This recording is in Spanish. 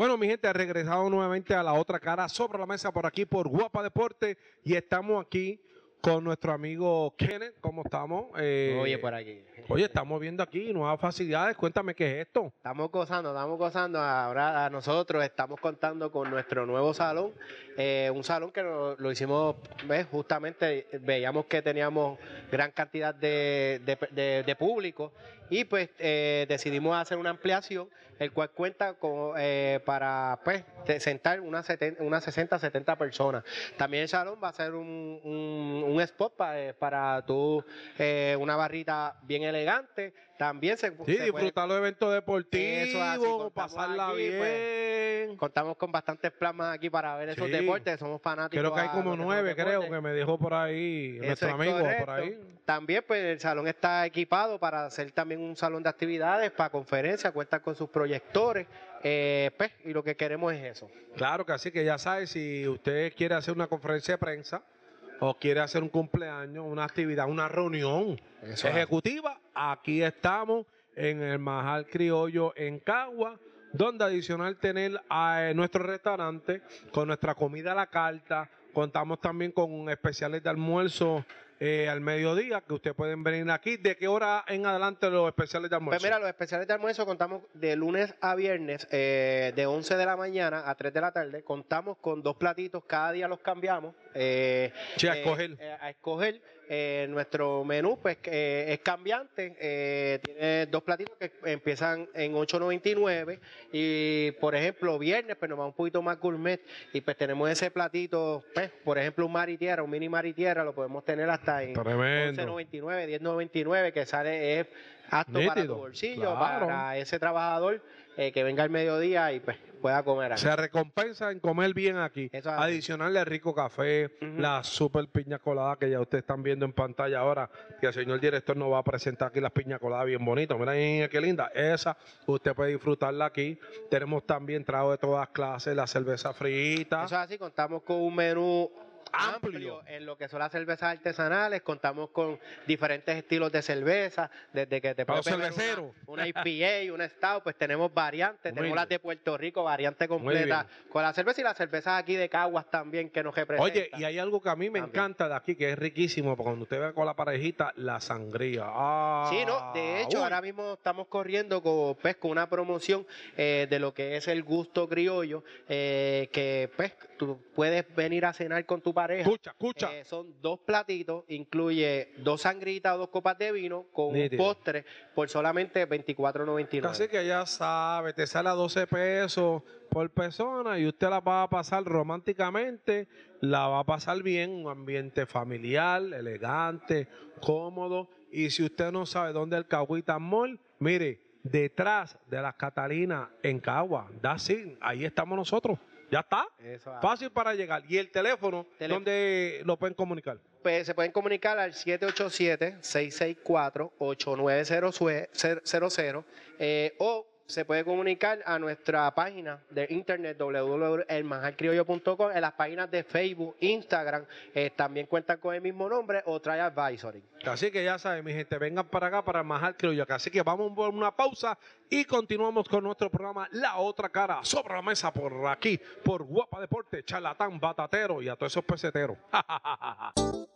Bueno, mi gente, ha regresado nuevamente a la otra cara sobre la mesa por aquí por Guapa Deporte y estamos aquí con nuestro amigo Kenneth. ¿Cómo estamos? Eh, oye, por aquí. Oye, estamos viendo aquí nuevas facilidades. Cuéntame qué es esto. Estamos gozando, estamos gozando. Ahora a nosotros estamos contando con nuestro nuevo salón. Eh, un salón que lo, hicimos, ¿ves? justamente veíamos que teníamos gran cantidad de, público y pues eh, decidimos hacer una ampliación, el cual cuenta con, para pues, sentar unas, unas 60, 70 personas. También el salón va a ser un, un un spot para, eh, para tú, eh, una barrita bien elegante. También se. Sí, disfrutar los eventos deportivos, pasar pasarla pues, bien. contamos con bastantes plasmas aquí para ver esos deportes, somos fanáticos. Creo que hay como nueve, creo, que me dijo por ahí nuestro amigo. También, pues el salón está equipado para hacer también un salón de actividades, para conferencias, cuenta con sus proyectores. Eh, pues, y lo que queremos es eso. Claro que así que ya sabes, si usted quiere hacer una conferencia de prensa, o quiere hacer un cumpleaños, una actividad, una reunión ejecutiva, aquí estamos en el Majal Criollo en Cagua, donde adicional tener a eh, nuestro restaurante con nuestra comida a la carta, contamos también con especiales de almuerzo eh, al mediodía, que ustedes pueden venir aquí. ¿De qué hora en adelante los especiales de almuerzo? Pues mira, los especiales de almuerzo contamos de lunes a viernes, eh, de 11 de la mañana a 3 de la tarde. Contamos con dos platitos, cada día los cambiamos. Eh, eh, eh, a escoger. nuestro menú pues es cambiante. tiene dos platitos que empiezan en 8.99 y por ejemplo viernes pues nos va un poquito más gourmet y pues tenemos ese platito, pues, por ejemplo un mar y tierra un mini tierra lo podemos tener hasta en 11.99, 10.99 que sale es apto para tu bolsillo, para ese trabajador eh, que venga el mediodía y pues pueda comer aquí. Se recompensa en comer bien aquí. Es Adicionarle rico café, la super piña colada que ya ustedes están viendo en pantalla ahora, que el señor director nos va a presentar aquí las piña coladas bien bonitas. Miren qué linda. Esa, usted puede disfrutarla aquí. Tenemos también trago de todas clases, la cerveza frita. Eso así, contamos con un menú amplio. en lo que son las cervezas artesanales. Contamos con diferentes estilos de cerveza, desde que te puedes Una, IPA, un estado pues tenemos variantes. tenemos las de Puerto Rico, variante completa con la cerveza y las cervezas aquí de Caguas también que nos representa Oye, y hay algo que a mí me encanta de aquí, que es riquísimo, cuando usted ve con la parejita, la sangría. Ah, sí, no, de hecho, ahora mismo estamos corriendo pues, con, pesco una promoción eh, de lo que es el gusto criollo, eh, que pues tú puedes venir a cenar con tu Escucha, escucha. Eh, son dos platitos, incluye dos sangritas, o dos copas de vino con un postre por solamente $24.99. Así que ya sabe, te sale a 12 pesos por persona y usted la va a pasar románticamente, la va a pasar bien, un ambiente familiar, elegante, cómodo. Y si usted no sabe dónde el Cahuita Mall, mire, detrás de las Catalinas en Cagua, da ahí estamos nosotros. Ya está. Fácil para llegar. ¿Y el teléfono, dónde lo pueden comunicar? Pues se pueden comunicar al 787-664-8900 eh, o se puede comunicar a nuestra página de internet www.elmajarcriollo.com, en las páginas de Facebook, Instagram, eh, también cuentan con el mismo nombre o Try advisory. Así que ya saben, mi gente, vengan para acá para Majal Criollo. Así que vamos a una pausa y continuamos con nuestro programa La Otra Cara sobre la mesa por aquí, por Guapa Deporte, Charlatán, Batatero y a todos esos peseteros.